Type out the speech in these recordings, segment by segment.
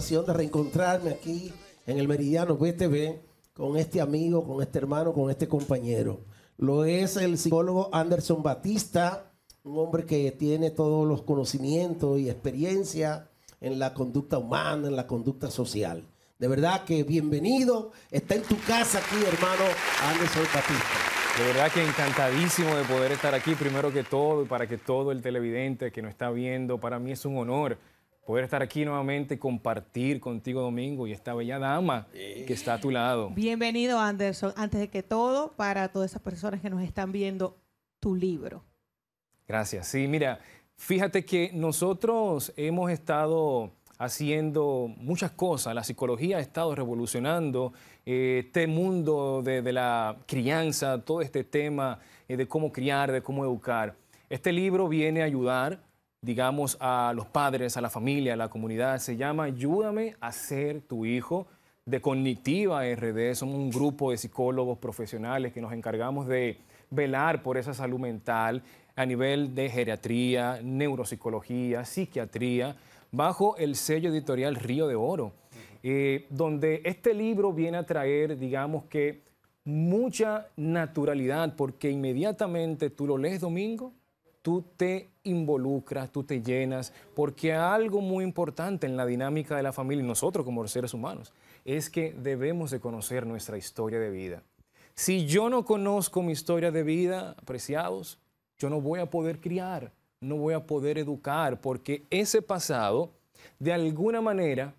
de reencontrarme aquí en el Meridiano BTV pues, con este amigo, con este hermano, con este compañero. Lo es el psicólogo Anderson Batista, un hombre que tiene todos los conocimientos y experiencia en la conducta humana, en la conducta social. De verdad que bienvenido, está en tu casa aquí, hermano Anderson Batista. De verdad que encantadísimo de poder estar aquí, primero que todo, y para que todo el televidente que nos está viendo, para mí es un honor poder estar aquí nuevamente, compartir contigo, Domingo, y esta bella dama que está a tu lado. Bienvenido, Anderson. Antes de que todo, para todas esas personas que nos están viendo, tu libro. Gracias. Sí, mira, fíjate que nosotros hemos estado haciendo muchas cosas. La psicología ha estado revolucionando eh, este mundo de, la crianza, todo este tema eh, de cómo criar, de cómo educar. Este libro viene a ayudar digamos, a los padres, a la familia, a la comunidad. Se llama Ayúdame a ser tu hijo de Cognitiva RD. son un grupo de psicólogos profesionales que nos encargamos de velar por esa salud mental a nivel de geriatría, neuropsicología, psiquiatría, bajo el sello editorial Río de Oro, eh, donde este libro viene a traer, digamos que, mucha naturalidad, porque inmediatamente tú lo lees domingo tú te involucras, tú te llenas, porque algo muy importante en la dinámica de la familia y nosotros como seres humanos es que debemos de conocer nuestra historia de vida. Si yo no conozco mi historia de vida, apreciados, yo no voy a poder criar, no voy a poder educar, porque ese pasado, de alguna manera,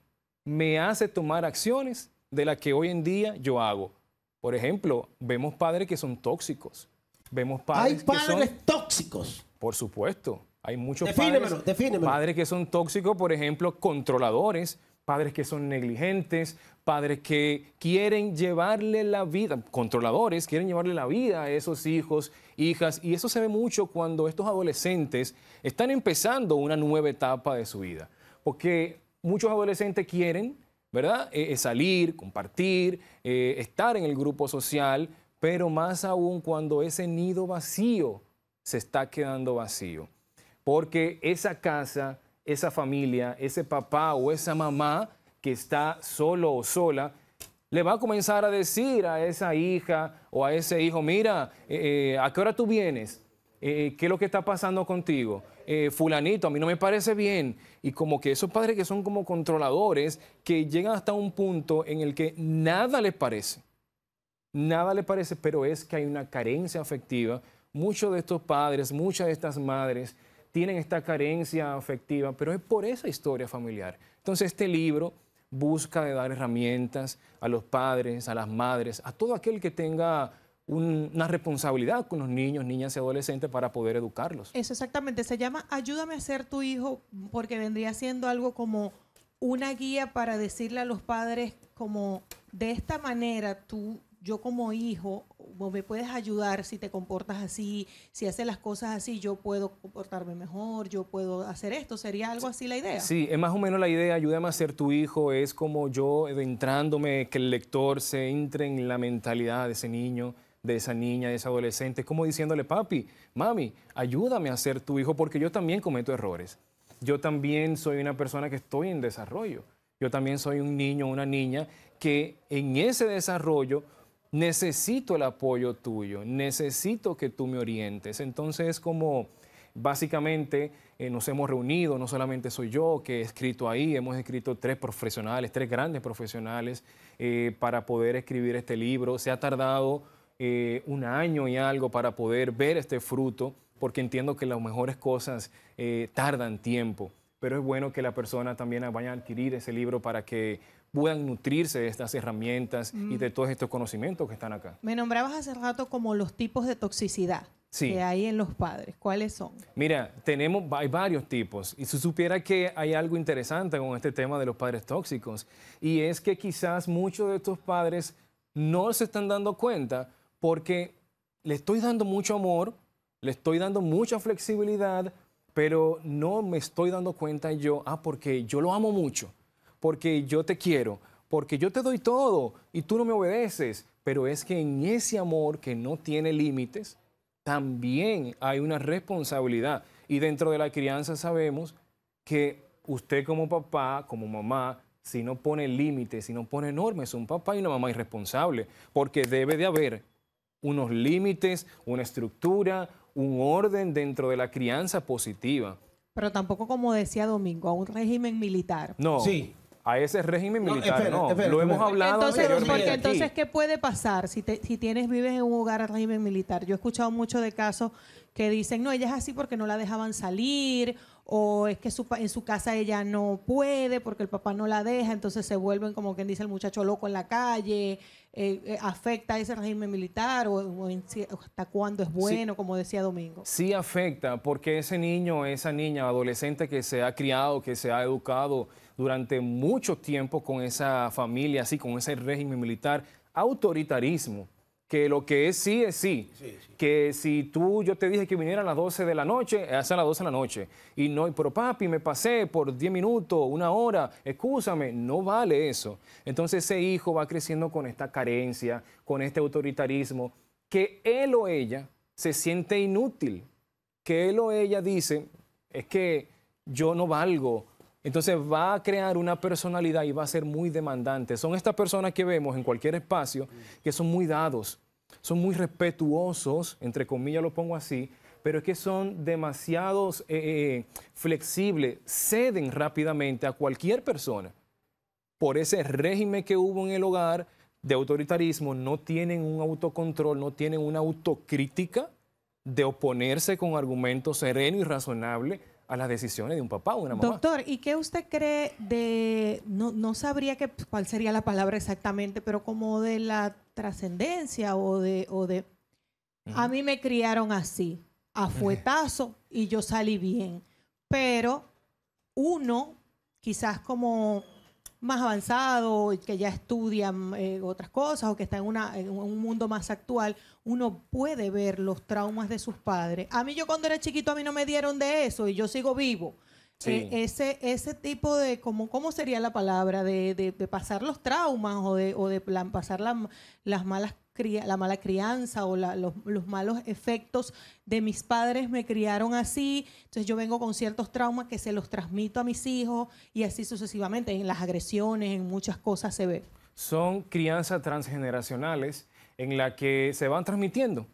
me hace tomar acciones de las que hoy en día yo hago. Por ejemplo, vemos padres que son tóxicos. Vemos Hay padres tóxicos. Por supuesto. Hay muchos padres, que son tóxicos, por ejemplo, controladores, padres que son negligentes, padres que quieren llevarle la vida, controladores, quieren llevarle la vida a esos hijos, hijas, y eso se ve mucho cuando estos adolescentes están empezando una nueva etapa de su vida, porque muchos adolescentes quieren, ¿verdad?, eh, eh, salir, compartir, eh, estar en el grupo social, pero más aún cuando ese nido vacío se está quedando vacío. Porque esa casa, esa familia, ese papá o esa mamá que está solo o sola, le va a comenzar a decir a esa hija o a ese hijo, mira, eh, eh, ¿a qué hora tú vienes? Eh, ¿Qué es lo que está pasando contigo? fulanito, a mí no me parece bien. Y como que esos padres que son como controladores, que llegan hasta un punto en el que nada les parece. Nada les parece, pero es que hay una carencia afectiva muchos de estos padres, muchas de estas madres tienen esta carencia afectiva, pero es por esa historia familiar. Entonces este libro busca de dar herramientas a los padres, a las madres, a todo aquel que tenga una responsabilidad con los niños, niñas y adolescentes para poder educarlos. Eso exactamente, se llama Ayúdame a ser tu hijo porque vendría siendo algo como una guía para decirle a los padres como de esta manera tú, yo como hijo me puedes ayudar si te comportas así, si haces las cosas así, yo puedo comportarme mejor, yo puedo hacer esto, sería algo así la idea. Sí, es más o menos la idea, ayúdame a ser tu hijo, es como yo adentrándome, eh, que el lector se entre en la mentalidad de ese niño, de esa niña, de ese adolescente, es como diciéndole, papi, mami, ayúdame a ser tu hijo porque yo también cometo errores, yo también soy una persona que estoy en desarrollo. Yo también soy un niño, una niña, que en ese desarrollo necesito el apoyo tuyo, necesito que tú me orientes. Entonces como básicamente eh, nos hemos reunido, no solamente soy yo que he escrito ahí, hemos escrito tres profesionales, tres grandes profesionales eh, para poder escribir este libro. Se ha tardado eh, un año y algo para poder ver este fruto, porque entiendo que las mejores cosas tardan tiempo, pero es bueno que la persona también vaya a adquirir ese libro para que puedan nutrirse de estas herramientas y mm. de todos estos conocimientos que están acá. Me nombrabas hace rato como los tipos de toxicidad. que hay en los padres? ¿Cuáles son? Mira, tenemos, hay varios tipos. Y si supiera que hay algo interesante con este tema de los padres tóxicos, y es que quizás muchos de estos padres no se están dando cuenta porque le estoy dando mucho amor, le estoy dando mucha flexibilidad, pero no me estoy dando cuenta yo, ah, porque yo lo amo mucho porque yo te quiero, porque yo te doy todo y tú no me obedeces. Pero es que en ese amor que no tiene límites, también hay una responsabilidad. Y dentro de la crianza sabemos que usted como papá, como mamá, si no pone límites, si no pone normas, un papá y una mamá irresponsable, porque debe de haber unos límites, una estructura, un orden dentro de la crianza positiva. Pero tampoco, como decía Domingo, a un régimen militar. No. Sí a ese régimen militar. No, lo hemos hablado. Entonces, entonces ¿qué puede pasar si, si tienes vives en un hogar a régimen militar? Yo he escuchado mucho de casos que dicen, no, ella es así porque no la dejaban salir o es que su, en su casa ella no puede porque el papá no la deja, entonces se vuelven como quien dice el muchacho loco en la calle, eh, eh, afecta a ese régimen militar o, hasta cuándo es bueno, como decía Domingo. Sí afecta porque ese niño, esa niña, adolescente que se ha criado, que se ha educado durante mucho tiempo con esa familia, así, con ese régimen militar, autoritarismo, que lo que es sí es sí. Que si tú, yo te dije que viniera a las 12 de la noche, eh, a las 12 de la noche. Y no, pero papi, me pasé por 10 minutos, una hora, excúsame, no vale eso. Entonces ese hijo va creciendo con esta carencia, con este autoritarismo, que él o ella se siente inútil, que él o ella dice, es que yo no valgo, entonces va a crear una personalidad y va a ser muy demandante. Son estas personas que vemos en cualquier espacio que son muy dados, son muy respetuosos, entre comillas lo pongo así, pero es que son demasiado eh, eh, eh, flexibles, ceden rápidamente a cualquier persona. Por ese régimen que hubo en el hogar de autoritarismo, no tienen un autocontrol, no tienen una autocrítica de oponerse con argumento sereno y razonable las decisiones de un papá o una mamá. Doctor, ¿y qué usted cree de, no, sabría que, cuál sería la palabra exactamente, pero como de la trascendencia o de, o de a mí me criaron así, a fuetazo y yo salí bien, pero uno, quizás como más avanzado, que ya estudian eh, otras cosas o que está en, una, en un mundo más actual, uno puede ver los traumas de sus padres. A mí yo cuando era chiquito a mí no me dieron de eso y yo sigo vivo. Eh, ese, ese tipo de, como, ¿cómo sería la palabra? De, de, pasar los traumas o de, o de pasar las malas la mala crianza o los, malos efectos de mis padres me criaron así, entonces yo vengo con ciertos traumas que se los transmito a mis hijos y así sucesivamente, en las agresiones, en muchas cosas se ve. Son crianzas transgeneracionales en la que se van transmitiendo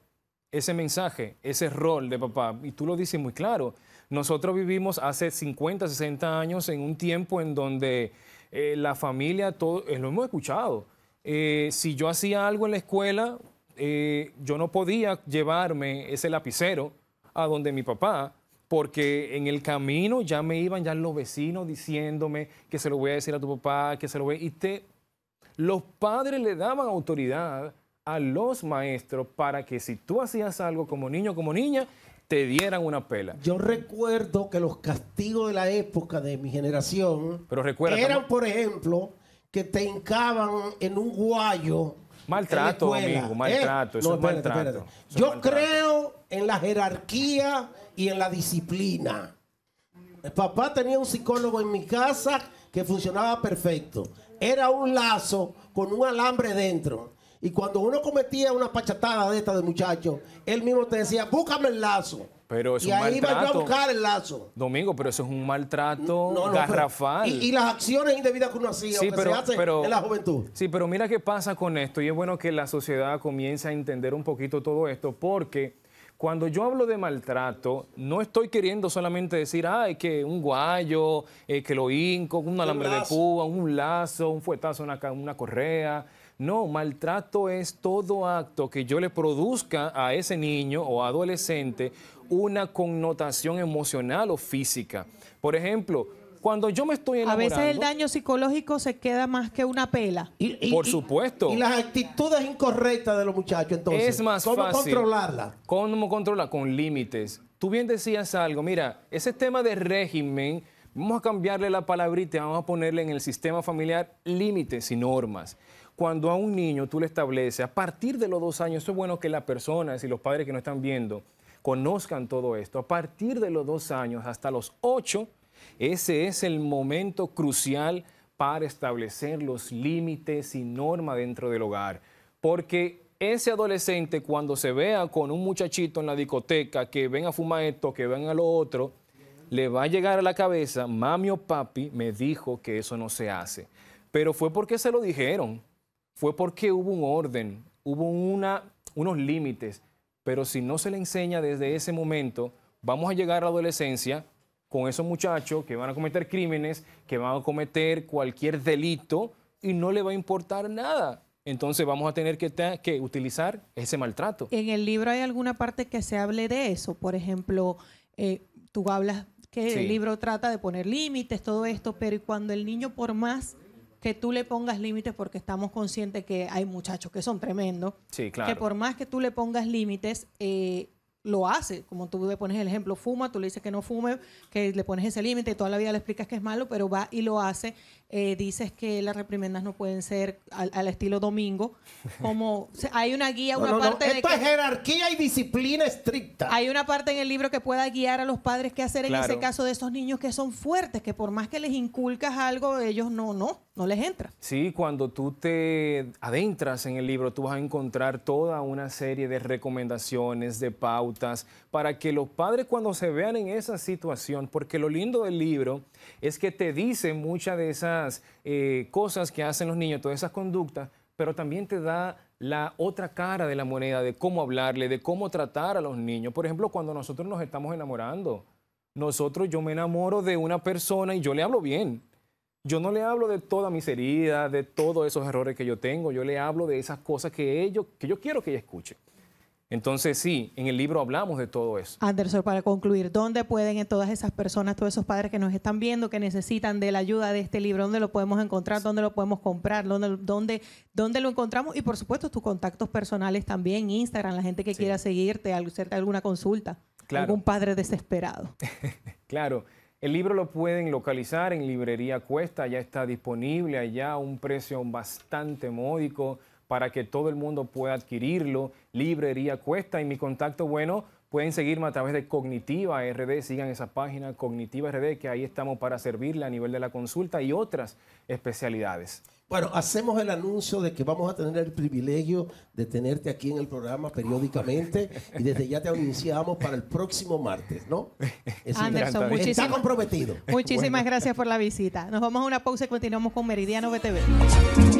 ese mensaje, ese rol de papá, y tú lo dices muy claro, nosotros vivimos hace 50, 60 años en un tiempo en donde eh, la familia, todo, eh, lo hemos escuchado, eh, si yo hacía algo en la escuela, eh, yo no podía llevarme ese lapicero a donde mi papá, porque en el camino ya me iban ya los vecinos diciéndome que se lo voy a decir a tu papá, que se lo voy a... Y los padres le daban autoridad a los maestros para que si tú hacías algo como niño, como niña, te dieran una pela. Yo recuerdo que los castigos de la época de mi generación eran, por ejemplo, que te hincaban en un guayo. Maltrato, amigo, maltrato, Yo creo en la jerarquía y en la disciplina. El papá tenía un psicólogo en mi casa que funcionaba perfecto. Era un lazo con un alambre dentro. Y cuando uno cometía una pachatada de esta de muchachos, él mismo te decía, búscame el lazo. Pero es y ahí va iba yo a buscar el lazo. Domingo, pero eso es un maltrato garrafal. y, las acciones indebidas que uno hacía se en la juventud. Sí, pero mira qué pasa con esto. Y es bueno que la sociedad comience a entender un poquito todo esto, porque cuando yo hablo de maltrato, no estoy queriendo solamente decir, ay, que un guayo, eh, que lo hinco, un alambre de púa, un lazo, un fuetazo, una, una correa. No, maltrato es todo acto que yo le produzca a ese niño o adolescente una connotación emocional o física. Por ejemplo, cuando yo me estoy enamorando... A veces el daño psicológico se queda más que una pela. Y, por supuesto. Y las actitudes incorrectas de los muchachos, entonces. Es más ¿cómo Controlarla? ¿Cómo controlarla? Con límites. Tú bien decías algo. Mira, ese tema de régimen... Vamos a cambiarle la palabrita vamos a ponerle en el sistema familiar límites y normas. Cuando a un niño tú le estableces, a partir de los dos años, eso es bueno que las personas y los padres que nos están viendo conozcan todo esto. A partir de los dos años hasta los ocho, ese es el momento crucial para establecer los límites y normas dentro del hogar, porque ese adolescente cuando se vea con un muchachito en la discoteca que ven a fumar esto, que ven a lo otro, le va a llegar a la cabeza, mami o papi me dijo que eso no se hace. Pero fue porque se lo dijeron, fue porque hubo un orden, hubo unos límites. Pero si no se le enseña desde ese momento, vamos a llegar a la adolescencia con esos muchachos que van a cometer crímenes, que van a cometer cualquier delito y no le va a importar nada. Entonces vamos a tener que, que utilizar ese maltrato. En el libro hay alguna parte que se hable de eso, por ejemplo, eh, tú hablas que el libro trata de poner límites, todo esto, pero cuando el niño por más que tú le pongas límites, porque estamos conscientes que hay muchachos que son tremendos, que por más que tú le pongas límites, eh, lo hace, como tú le pones el ejemplo, fuma, tú le dices que no fume, que le pones ese límite, y toda la vida le explicas que es malo, pero va y lo hace, eh, dices que las reprimendas no pueden ser al, estilo domingo, como hay una guía, una parte no. es jerarquía y disciplina estricta. Hay una parte en el libro que pueda guiar a los padres qué hacer en ese caso de esos niños que son fuertes, que por más que les inculcas algo, ellos no, no no les entra. Sí, cuando tú te adentras en el libro, tú vas a encontrar toda una serie de recomendaciones, de pautas, para que los padres cuando se vean en esa situación, porque lo lindo del libro es que te dice muchas de esas eh, cosas que hacen los niños, todas esas conductas, pero también te da la otra cara de la moneda, de cómo hablarle, de cómo tratar a los niños. Por ejemplo, cuando nosotros nos estamos enamorando, nosotros yo me enamoro de una persona y yo le hablo bien yo no le hablo de toda mis heridas, de todos esos errores que yo tengo, yo le hablo de esas cosas que, ellos, que yo quiero que ella escuche. Entonces sí, en el libro hablamos de todo eso. Anderson, para concluir, ¿dónde pueden todas esas personas, todos esos padres que nos están viendo, que necesitan de la ayuda de este libro, dónde lo podemos encontrar, dónde lo podemos comprar, dónde, lo encontramos? Y por supuesto tus contactos personales también, Instagram, la gente que quiera seguirte, hacerte alguna consulta, algún padre desesperado. claro. El libro lo pueden localizar en Librería Cuesta, ya está disponible allá a un precio bastante módico para que todo el mundo pueda adquirirlo. Librería Cuesta y mi contacto, bueno, Pueden seguirme a través de Cognitiva RD, sigan esa página Cognitiva RD, que ahí estamos para servirle a nivel de la consulta y otras especialidades. Bueno, hacemos el anuncio de que vamos a tener el privilegio de tenerte aquí en el programa periódicamente y desde ya te anunciamos para el próximo martes, ¿no? Anderson, está comprometido. Muchísimas gracias por la visita. Nos vamos a una pausa y continuamos con Meridiano BTV.